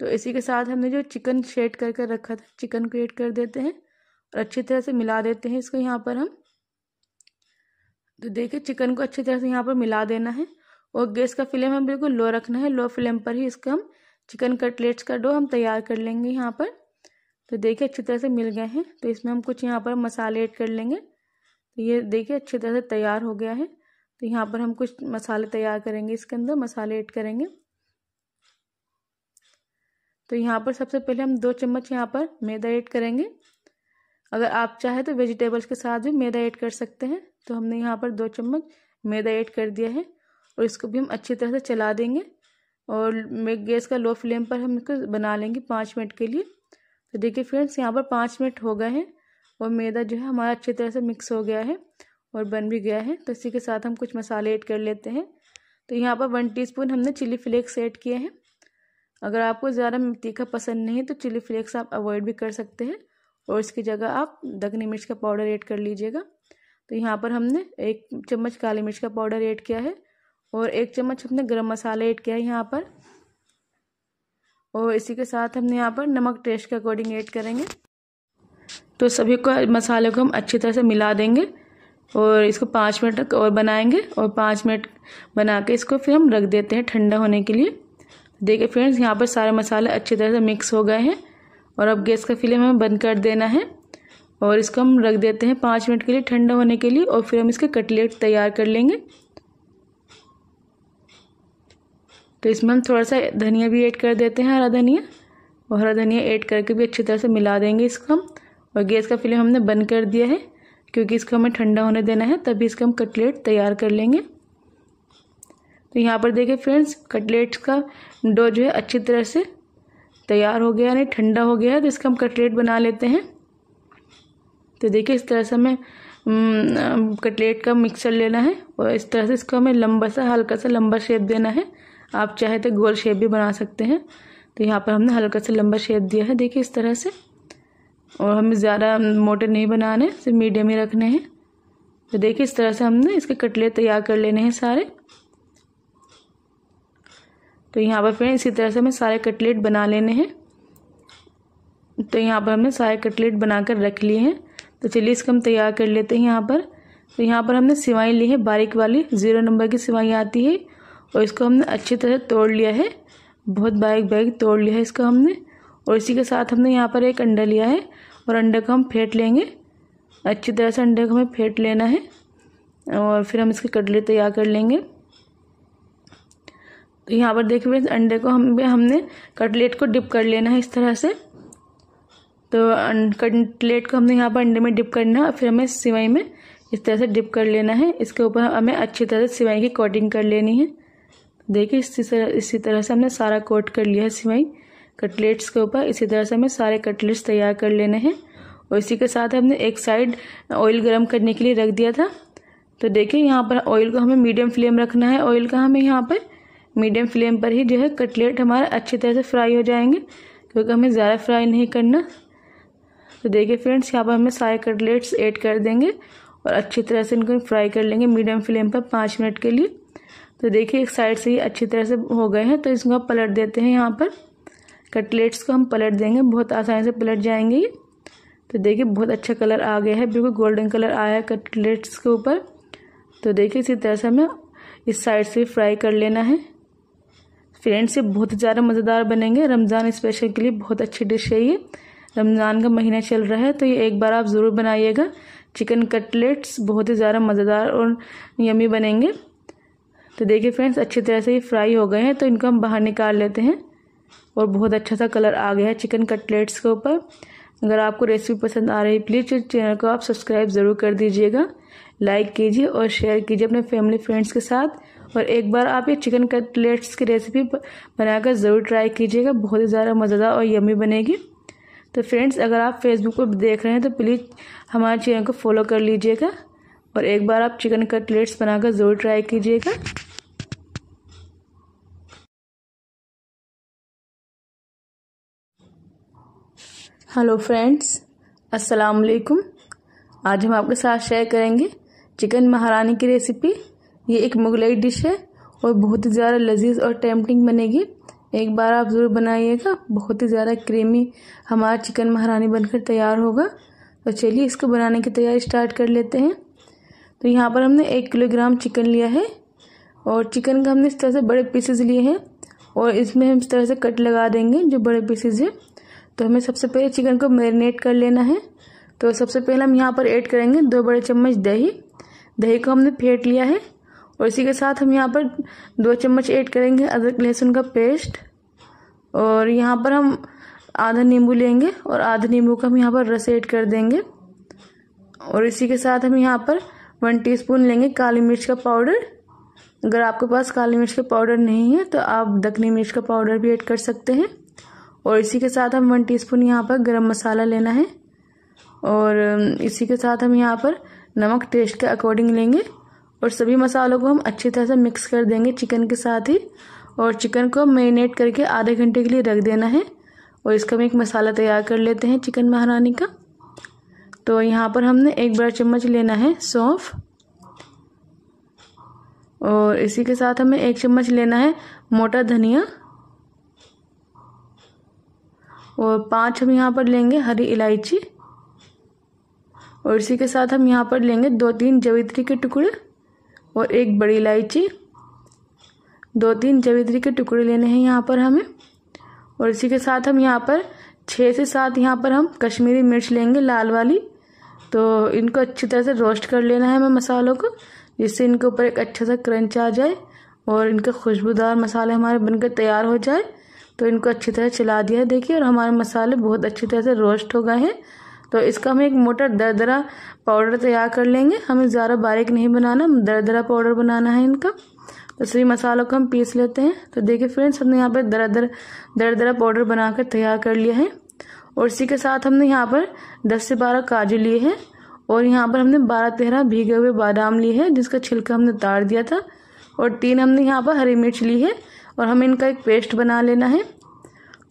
तो इसी के साथ हमने जो चिकन शेड करके कर रखा था चिकन को ऐड कर देते हैं और अच्छी तरह से मिला देते हैं इसको यहाँ पर हम तो देखिए चिकन को अच्छी तरह से यहाँ पर मिला देना है और गैस का फ्लेम हमें बिल्कुल लो रखना है लो फ्लेम पर ही इसका हम चिकन कटलेट्स का डो हम तैयार कर लेंगे यहाँ पर तो देखिए अच्छी तरह से मिल गए हैं तो इसमें हम कुछ यहाँ पर मसाले ऐड कर लेंगे तो ये देखिए अच्छी तरह से तैयार हो गया है तो यहाँ पर हम कुछ मसाले तैयार करेंगे इसके अंदर मसाले ऐड करेंगे तो यहाँ पर सबसे पहले हम दो चम्मच यहाँ पर मैदा ऐड करेंगे अगर आप चाहें तो वेजिटेबल्स के साथ भी मैदा ऐड कर सकते हैं तो हमने यहाँ पर दो चम्मच मैदा ऐड कर दिया है और इसको भी हम अच्छी तरह से चला देंगे और गैस का लो फ्लेम पर हम इसको बना लेंगे पाँच मिनट के लिए तो देखिए फ्रेंड्स यहाँ पर पाँच मिनट हो गए हैं और मैदा जो है हमारा अच्छी तरह से मिक्स हो गया है और बन भी गया है तो इसी के साथ हम कुछ मसाले ऐड कर लेते हैं तो यहाँ पर वन टीस्पून हमने चिली फ्लेक्स ऐड किए हैं अगर आपको ज़्यादा तीखा पसंद नहीं तो चिली फ्लेक्स आप अवॉइड भी कर सकते हैं और इसकी जगह आप दगनी मिर्च का पाउडर ऐड कर लीजिएगा तो यहाँ पर हमने एक चम्मच काली मिर्च का पाउडर ऐड किया है और एक चम्मच हमने गरम मसाला ऐड किया है यहाँ पर और इसी के साथ हमने यहाँ पर नमक टेस्ट के अकॉर्डिंग ऐड करेंगे तो सभी को मसाले को हम अच्छी तरह से मिला देंगे और इसको पाँच मिनट तक और बनाएंगे और पाँच मिनट बना के इसको फिर हम रख देते हैं ठंडा होने के लिए देखिए फ्रेंड्स यहाँ पर सारे मसाले अच्छी तरह से मिक्स हो गए हैं और अब गैस का फ्लेम हमें बंद कर देना है और इसको हम रख देते हैं पाँच मिनट के लिए ठंडा होने के लिए और फिर हम इसके कटलेट तैयार कर लेंगे तो इसमें हम थोड़ा सा धनिया भी ऐड कर देते हैं हरा धनिया और हरा धनिया ऐड करके भी अच्छी तरह से मिला देंगे इसको हम और गैस का फ्लेम हमने बंद कर दिया है क्योंकि इसको हमें ठंडा होने देना है तभी इसका हम कटलेट तैयार कर लेंगे तो यहाँ पर देखें फ्रेंड्स कटलेट्स का डो जो है अच्छी तरह से तैयार हो गया यानी ठंडा हो गया है तो इसका हम कटलेट बना लेते हैं तो देखिए इस तरह से हमें कटलेट का मिक्सर लेना है और इस तरह से इसको हमें लंबा सा हल्का सा लंबा शेप देना है आप चाहे तो गोल शेप भी बना सकते हैं तो यहाँ पर हमने हल्का सा लंबा शेप दिया है देखिए इस तरह से और हमें ज़्यादा मोटे नहीं बनाने सिर्फ मीडियम ही रखने हैं तो देखिए इस तरह से हमने इसके कटलेट तैयार कर लेने हैं सारे तो यहाँ पर फिर इसी तरह से हमें सारे कटलेट बना लेने हैं तो यहाँ पर हमने सारे कटलेट बनाकर रख लिए हैं तो चलिए इसको हम तैयार कर लेते हैं यहाँ पर तो यहाँ पर हमने सिवाई ली है बारीक वाली ज़ीरो नंबर की सिवाई आती है और इसको हमने अच्छी तरह तोड़ लिया है बहुत बारीक बारीक तोड़ लिया है इसको हमने और इसी के साथ हमने यहाँ पर एक अंडा लिया है और अंडे को हम फेंट लेंगे अच्छी तरह से अंडे को हमें फेंट लेना है और फिर हम इसके कटले तैयार कर लेंगे तो यहाँ पर देखिए अंडे को हम हमने कटलेट को डिप कर लेना है इस तरह से तो कटलेट को हमने यहाँ पर अंडे में डिप करना है और फिर हमें सिवाई में इस तरह से डिप कर लेना है इसके ऊपर हमें अच्छी तरह से सिवाई की कोटिंग कर लेनी है देखिए इसी तरह इसी तरह से हमने सारा कोट कर लिया है सिवाई कटलेट्स के ऊपर इसी तरह से हमें सारे कटलेट्स तैयार कर लेने हैं और इसी के साथ हमने एक साइड ऑयल गर्म करने के लिए रख दिया था तो देखिए यहाँ पर ऑयल को हमें मीडियम फ्लेम रखना है ऑयल का हमें यहाँ पर मीडियम फ्लेम पर ही जो है कटलेट हमारे अच्छी तरह से फ्राई हो जाएंगे क्योंकि हमें ज़्यादा फ्राई नहीं करना तो देखिए फ्रेंड्स यहाँ पर हमें सारे कटलेट्स ऐड कर देंगे और अच्छी तरह से इनको फ्राई कर लेंगे मीडियम फ्लेम पर पाँच मिनट के लिए तो देखिए एक साइड से ही अच्छी तरह से हो गए हैं तो इसको हम पलट देते हैं यहाँ पर कटलेट्स को हम पलट देंगे बहुत आसानी से पलट जाएंगे ये तो देखिए बहुत अच्छा कलर आ गया है बिल्कुल गोल्डन कलर आया है कटलेट्स के ऊपर तो देखिए इसी तरह से हमें इस साइड से फ्राई कर लेना है फ्रेंड्स ये बहुत ज़्यादा मज़ेदार बनेंगे रमज़ान स्पेशल के लिए बहुत अच्छी डिश है ये रमज़ान का महीना चल रहा है तो ये एक बार आप ज़रूर बनाइएगा चिकन कटलेट्स बहुत ही ज़्यादा मज़ेदार और यमी बनेंगे तो देखिए फ्रेंड्स अच्छी तरह से ये फ्राई हो गए हैं तो इनको हम बाहर निकाल लेते हैं और बहुत अच्छा सा कलर आ गया है चिकन कटलेट्स के ऊपर अगर आपको रेसिपी पसंद आ रही प्लीज़ चैनल को आप सब्सक्राइब ज़रूर कर दीजिएगा लाइक कीजिए और शेयर कीजिए अपने फैमिली फ्रेंड्स के साथ और एक बार आप ये चिकन कटलेट्स की रेसिपी बनाकर ज़रूर ट्राई कीजिएगा बहुत ही ज़्यादा मज़ेदार और यमी बनेगी तो फ्रेंड्स अगर आप फेसबुक पर देख रहे हैं तो प्लीज़ हमारे चैनल को फॉलो कर लीजिएगा
और एक बार आप चिकन कटलेट्स बनाकर ज़रूर ट्राई कीजिएगा हेलो फ्रेंड्स अस्सलाम वालेकुम आज हम आपके साथ शेयर करेंगे
चिकन महारानी की रेसिपी ये एक मुगलई डिश है और बहुत ही ज़्यादा लजीज और टेम्पटिंग बनेगी एक बार आप ज़रूर बनाइएगा बहुत ही ज़्यादा क्रीमी हमारा चिकन महारानी बनकर तैयार होगा तो चलिए इसको बनाने की तैयारी स्टार्ट कर लेते हैं तो यहाँ पर हमने एक किलोग्राम चिकन लिया है और चिकन का हमने इस तरह से बड़े पीसेज लिए हैं और इसमें हम इस तरह से कट लगा देंगे जो बड़े पीसेज हैं तो हमें सबसे पहले चिकन को मैरिनेट कर लेना है तो सबसे पहले हम यहाँ पर ऐड करेंगे दो बड़े चम्मच दही दही को हमने फेंट लिया है और इसी के साथ हम यहाँ पर दो चम्मच ऐड करेंगे अदरक लहसुन का पेस्ट और यहाँ पर हम आधा नींबू लेंगे और आधा नींबू का हम यहाँ पर रस ऐड कर देंगे और इसी के साथ हम यहाँ पर वन टीस्पून लेंगे काली मिर्च का पाउडर अगर आपके पास काली मिर्च का पाउडर नहीं है तो आप दखनी मिर्च का पाउडर भी ऐड कर सकते हैं और इसी के साथ हम वन टीस्पून यहाँ पर गरम मसाला लेना है और इसी के साथ हम यहाँ पर नमक टेस्ट के अकॉर्डिंग लेंगे और सभी मसालों को हम अच्छी तरह से मिक्स कर देंगे चिकन के साथ ही और चिकन को मैरिनेट करके आधे घंटे के लिए रख देना है और इसका हम एक मसाला तैयार कर लेते हैं चिकन महारानी का तो यहाँ पर हमने एक बड़ा चम्मच लेना है सौंफ और इसी के साथ हमें एक चम्मच लेना है मोटा धनिया और पांच हम यहाँ पर लेंगे हरी इलायची और इसी के साथ हम यहाँ पर लेंगे दो तीन जवित्री के टुकड़े और एक बड़ी इलायची दो तीन जवेदरी के टुकड़े लेने हैं यहाँ पर हमें और इसी के साथ हम यहाँ पर छः से सात यहाँ पर हम कश्मीरी मिर्च लेंगे लाल वाली तो इनको अच्छी तरह से रोस्ट कर लेना है हमें मसालों को जिससे इनके ऊपर एक अच्छा सा क्रंच आ जाए और इनके खुशबूदार मसाले हमारे बनकर तैयार हो जाए तो इनको अच्छी तरह चला दिया है देखिए और हमारे मसाले बहुत अच्छी तरह से रोस्ट हो गए हैं तो इसका हम एक मोटा दरदरा पाउडर तैयार कर लेंगे हमें ज़्यादा बारीक नहीं बनाना दरदरा पाउडर बनाना है इनका तो सभी मसालों को हम पीस लेते हैं तो देखिए फ्रेंड्स हमने यहाँ पर दरा दर दर दरा पाउडर बनाकर तैयार कर लिया है और इसी के साथ हमने यहाँ पर 10 से 12 काजू लिए हैं और यहाँ पर हमने 12 तेरह भीगे हुए बादाम लिए हैं जिसका छिलका हमने उतार दिया था और तीन हमने यहाँ पर हरी मिर्च ली है और हमें इनका एक पेस्ट बना लेना है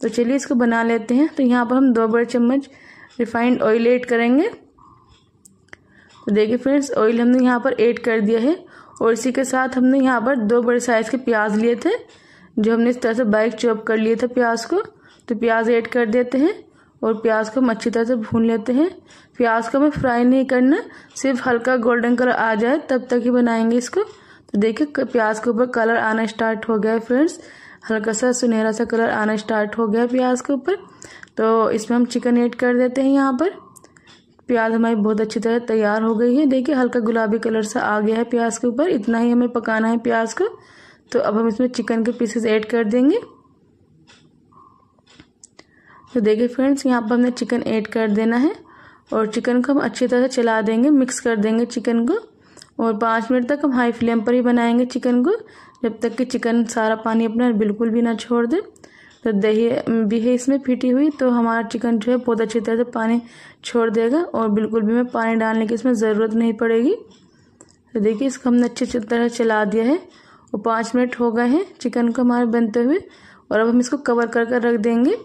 तो चलिए इसको बना लेते हैं तो यहाँ पर हम दो बड़े चम्मच रिफाइंड ऑयल ऐड करेंगे तो देखिए फ्रेंड्स ऑयल हमने यहाँ पर ऐड कर दिया है और इसी के साथ हमने यहाँ पर दो बड़े साइज़ के प्याज लिए थे जो हमने इस तरह से बाइक चॉप कर लिए थे प्याज को तो प्याज ऐड कर देते हैं और प्याज को हम अच्छी तरह से भून लेते हैं प्याज को हमें फ्राई नहीं करना सिर्फ हल्का गोल्डन कलर आ जाए तब तक ही बनाएंगे इसको तो देखिए प्याज के ऊपर कलर आना स्टार्ट हो गया है फ्रेंड्स हल्का सा सुनहरा सा कलर आना स्टार्ट हो गया है प्याज के ऊपर तो इसमें हम चिकन ऐड कर देते हैं यहाँ पर प्याज हमारी बहुत अच्छी तरह तैयार हो गई है देखिए हल्का गुलाबी कलर सा आ गया है प्याज के ऊपर इतना ही हमें पकाना है प्याज को तो अब हम इसमें चिकन के पीसेस ऐड कर देंगे तो देखिए फ्रेंड्स यहाँ पर हमने चिकन ऐड कर देना है और चिकन को हम अच्छी तरह चला देंगे मिक्स कर देंगे चिकन को और पाँच मिनट तक हम हाई फ्लेम पर ही बनाएंगे चिकन को जब तक कि चिकन सारा पानी अपना बिल्कुल भी ना छोड़ दे जब तो दही भी है इसमें फिटी हुई तो हमारा चिकन जो है बहुत अच्छी तरह से पानी छोड़ देगा और बिल्कुल भी हमें पानी डालने की इसमें ज़रूरत नहीं पड़ेगी तो देखिए इसको हमने अच्छी तरह चला दिया है और पाँच मिनट हो गए हैं चिकन को हमारे बनते हुए और अब हम इसको कवर कर कर रख देंगे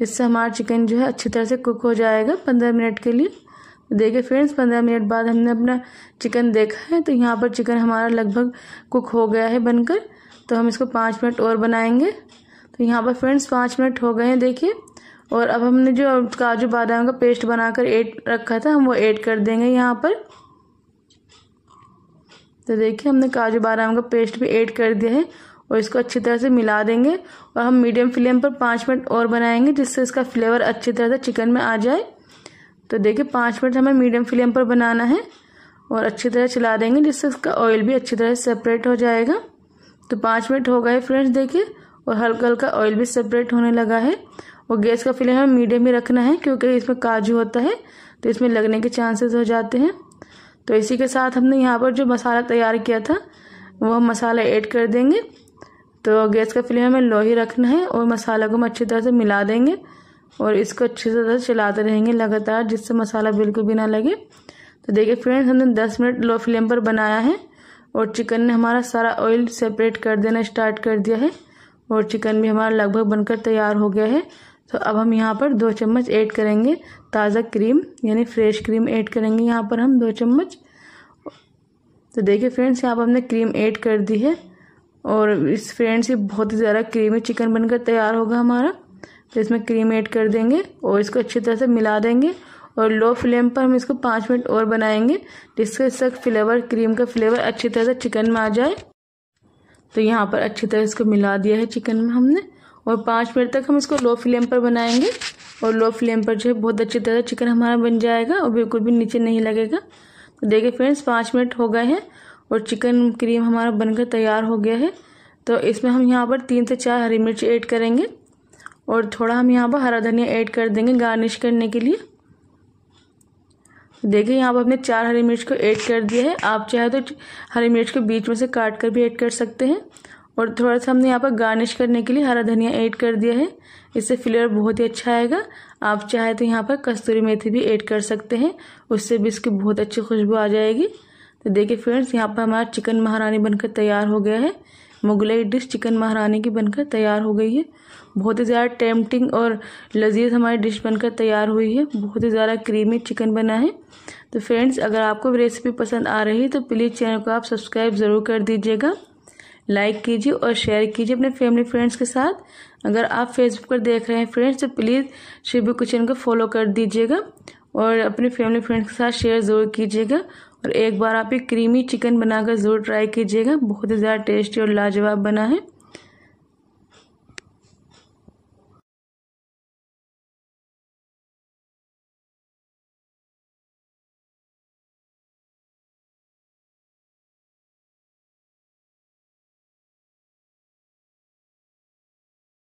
जिससे हमारा चिकन जो है अच्छी तरह से कुक हो जाएगा पंद्रह मिनट के लिए तो देखिए फ्रेंड्स पंद्रह मिनट बाद हमने अपना चिकन देखा है तो यहाँ पर चिकन हमारा लगभग कुक हो गया है बनकर तो हम इसको पाँच मिनट और बनाएंगे तो यहाँ पर फ्रेंड्स पाँच मिनट हो गए हैं देखिए और अब हमने जो काजू बादाम का पेस्ट बनाकर एड रखा था हम वो ऐड कर देंगे यहाँ पर तो देखिए हमने काजू बादाम का पेस्ट भी ऐड कर दिया है और इसको अच्छी तरह से मिला देंगे और हम मीडियम फ्लेम पर पाँच मिनट और बनाएंगे जिससे इसका फ्लेवर अच्छी तरह से चिकन में आ जाए तो देखिए पाँच मिनट हमें मीडियम फ्लेम पर बनाना है और अच्छी तरह चला देंगे जिससे इसका ऑयल भी अच्छी तरह सेपरेट हो जाएगा तो पाँच मिनट हो गए फ्रेंड्स देखिए और हल्का हल्का ऑयल भी सेपरेट होने लगा है और गैस का फ्लेम हमें मीडियम ही रखना है क्योंकि इसमें काजू होता है तो इसमें लगने के चांसेस हो जाते हैं तो इसी के साथ हमने यहाँ पर जो मसाला तैयार किया था वो हम मसाला ऐड कर देंगे तो गैस का फ्लेम हमें लो ही रखना है और मसाला को हम अच्छी तरह से मिला देंगे और इसको अच्छी तरह से चलाते रहेंगे लगातार जिससे मसाला बिल्कुल भी ना लगे तो देखिए फ्रेंड्स हमने 10 मिनट लो फ्लेम पर बनाया है और चिकन ने हमारा सारा ऑयल सेपरेट कर देना स्टार्ट कर दिया है और चिकन भी हमारा लगभग बनकर तैयार हो गया है तो अब हम यहाँ पर दो चम्मच ऐड करेंगे ताज़ा क्रीम यानी फ्रेश क्रीम ऐड करेंगे यहाँ पर हम दो चम्मच तो देखिए फ्रेंड्स यहाँ पर हमने क्रीम ऐड कर दी है और इस फ्रेंड्स ये बहुत ही ज़्यादा क्रीमी चिकन बनकर तैयार होगा हमारा तो इसमें क्रीम ऐड कर देंगे और इसको अच्छी तरह से मिला देंगे और लो फ्लेम पर हम इसको पाँच मिनट और बनाएंगे जिससे इसका फ्लेवर क्रीम का फ्लेवर अच्छी तरह से चिकन में आ जाए तो यहाँ पर अच्छी तरह इसको मिला दिया है चिकन में हमने और पाँच मिनट तक हम इसको लो फ्लेम पर बनाएंगे और लो फ्लेम पर जो है बहुत अच्छी तरह चिकन हमारा बन जाएगा और बिल्कुल भी नीचे नहीं लगेगा तो देखिए फ्रेंड्स पाँच मिनट हो गए हैं और चिकन क्रीम हमारा बनकर तैयार हो गया है तो इसमें हम यहाँ पर तीन से चार हरी मिर्च ऐड करेंगे और थोड़ा हम यहाँ पर हरा धनिया ऐड कर देंगे गार्निश करने के लिए देखिए यहाँ पर हमने चार हरी मिर्च को ऐड कर दिया है आप चाहे तो हरी मिर्च को बीच में से काट कर भी ऐड कर सकते हैं और थोड़ा सा हमने यहाँ पर गार्निश करने के लिए हरा धनिया ऐड कर दिया है इससे फ्लेवर बहुत ही अच्छा आएगा आप चाहे तो यहाँ पर कस्तूरी मेथी भी ऐड कर सकते हैं उससे भी इसकी बहुत अच्छी खुशबू आ जाएगी तो देखिए फ्रेंड्स यहाँ पर हमारा चिकन महारानी बनकर तैयार हो गया है मुगलई डिश चिकन महारानी की बनकर तैयार हो गई है बहुत ही ज़्यादा टेम्पटिंग और लजीज हमारी डिश बनकर तैयार हुई है बहुत ही ज़्यादा क्रीमी चिकन बना है तो फ्रेंड्स अगर आपको भी रेसिपी पसंद आ रही है तो प्लीज़ चैनल को आप सब्सक्राइब ज़रूर कर दीजिएगा लाइक कीजिए और शेयर कीजिए अपने फैमिली फ्रेंड्स के साथ अगर आप फेसबुक पर देख रहे हैं फ्रेंड्स तो प्लीज़ शिबू किचन को फॉलो कर दीजिएगा और अपने फैमिली फ्रेंड्स के साथ शेयर ज़रूर कीजिएगा और एक बार आप ये क्रीमी
चिकन बनाकर ज़रूर ट्राई कीजिएगा बहुत ही ज़्यादा टेस्टी और लाजवाब बना है